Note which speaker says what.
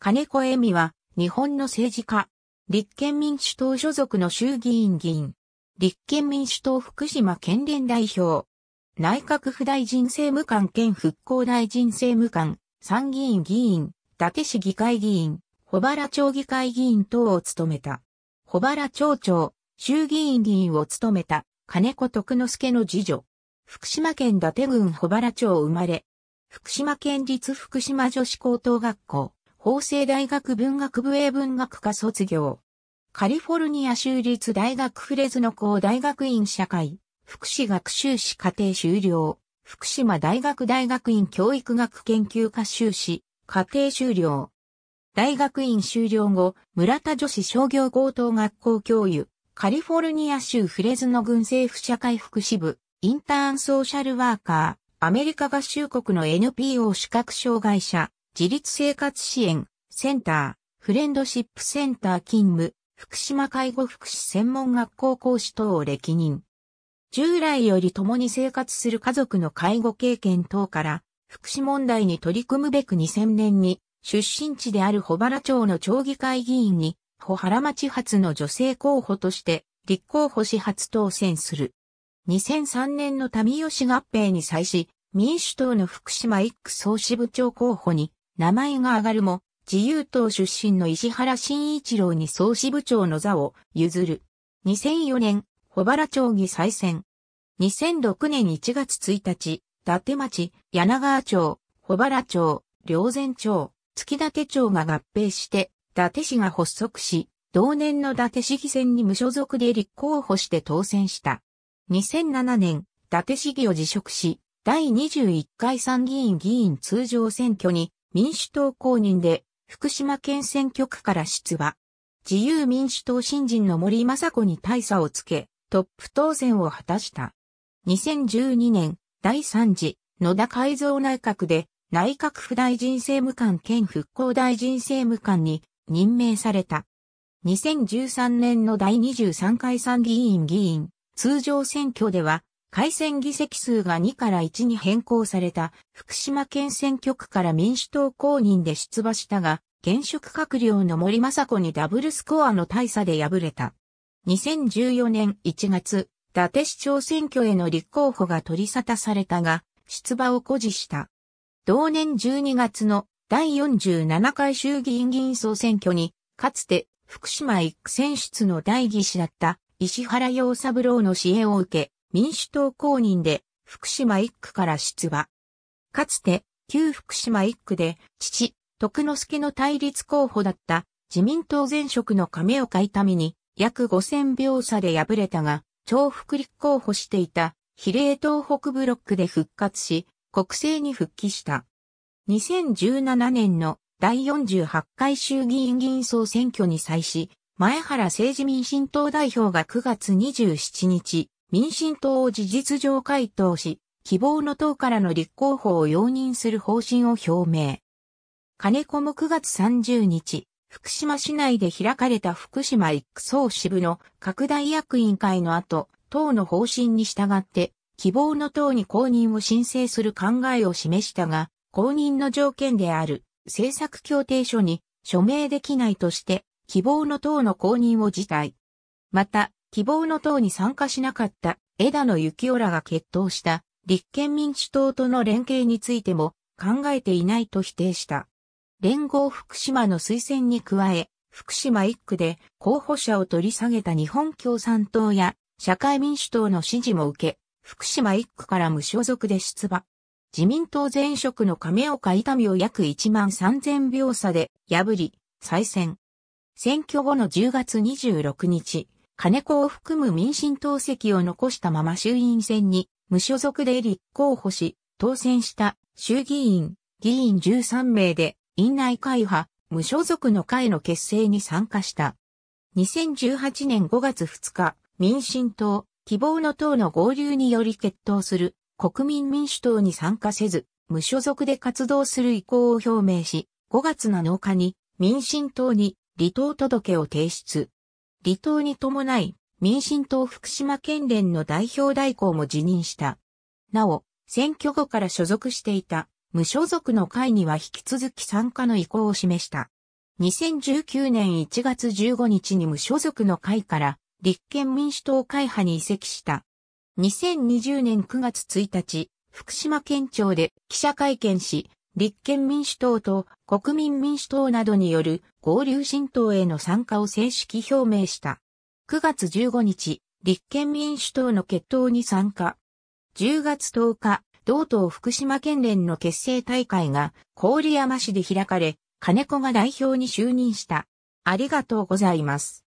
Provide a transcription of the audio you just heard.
Speaker 1: 金子恵美は、日本の政治家、立憲民主党所属の衆議院議員、立憲民主党福島県連代表、内閣府大臣政務官兼復興大臣政務官、参議院議員、伊達市議会議員、保原町議会議員等を務めた。保原町長、衆議院議員を務めた、金子徳之助の次女。福島県伊達郡保原町生まれ。福島県立福島女子高等学校。法政大学文学部英文学科卒業。カリフォルニア州立大学フレズノ校大学院社会、福祉学修士課程修了、福島大学大学院教育学研究科修士、課程修了。大学院修了後、村田女子商業高等学校教諭、カリフォルニア州フレズノ郡政府社会福祉部、インターンソーシャルワーカー、アメリカ合衆国の NPO 視覚障害者、自立生活支援、センター、フレンドシップセンター勤務、福島介護福祉専門学校講師等を歴任。従来より共に生活する家族の介護経験等から、福祉問題に取り組むべく2000年に、出身地である保原町の町議会議員に、保原町発の女性候補として、立候補し初当選する。2003年の民吉合併に際し、民主党の福島1区総支部長候補に名前が挙がるも、自由党出身の石原慎一郎に総支部長の座を譲る。2004年、小原町議再選。2006年1月1日、伊達町、柳川町、小原町、両前町、月立町が合併して、伊達市が発足し、同年の伊達市議選に無所属で立候補して当選した。2007年、伊達市議を辞職し、第21回参議院議員通常選挙に民主党公認で福島県選挙区から出馬。自由民主党新人の森雅子に大差をつけ、トップ当選を果たした。2012年、第3次、野田改造内閣で、内閣府大臣政務官兼復興大臣政務官に任命された。2013年の第23回参議院議員、通常選挙では、改選議席数が2から1に変更された福島県選挙区から民主党公認で出馬したが、現職閣僚の森雅子にダブルスコアの大差で敗れた。2014年1月、伊達市長選挙への立候補が取り沙汰されたが、出馬を誇示した。同年12月の第47回衆議院議員総選挙に、かつて福島一区選出の代議士だった石原洋三郎の支援を受け、民主党公認で福島1区から出馬。かつて旧福島1区で父、徳之助の対立候補だった自民党前職の亀岡痛みに約5000秒差で敗れたが、超福立候補していた比例東北ブロックで復活し、国政に復帰した。2017年の第48回衆議院議員総選挙に際し、前原政治民進党代表が9月27日、民進党を事実上回答し、希望の党からの立候補を容認する方針を表明。金子も9月30日、福島市内で開かれた福島一総支部の拡大役員会の後、党の方針に従って、希望の党に公認を申請する考えを示したが、公認の条件である政策協定書に署名できないとして、希望の党の公認を辞退。また、希望の党に参加しなかった枝野幸男らが決闘した立憲民主党との連携についても考えていないと否定した。連合福島の推薦に加え、福島1区で候補者を取り下げた日本共産党や社会民主党の支持も受け、福島1区から無所属で出馬。自民党前職の亀岡伊丹を約1万3000秒差で破り、再選。選挙後の10月26日、金子を含む民進党席を残したまま衆院選に無所属で立候補し、当選した衆議院、議員13名で、院内会派、無所属の会の結成に参加した。2018年5月2日、民進党、希望の党の合流により決闘する国民民主党に参加せず、無所属で活動する意向を表明し、5月7日に民進党に離党届を提出。離党に伴い、民進党福島県連の代表代行も辞任した。なお、選挙後から所属していた無所属の会には引き続き参加の意向を示した。2019年1月15日に無所属の会から立憲民主党会派に移籍した。2020年9月1日、福島県庁で記者会見し、立憲民主党と国民民主党などによる合流新党への参加を正式表明した。9月15日、立憲民主党の決闘に参加。10月10日、同党福島県連の結成大会が郡山市で開かれ、金子が代表に就任した。ありがとうございます。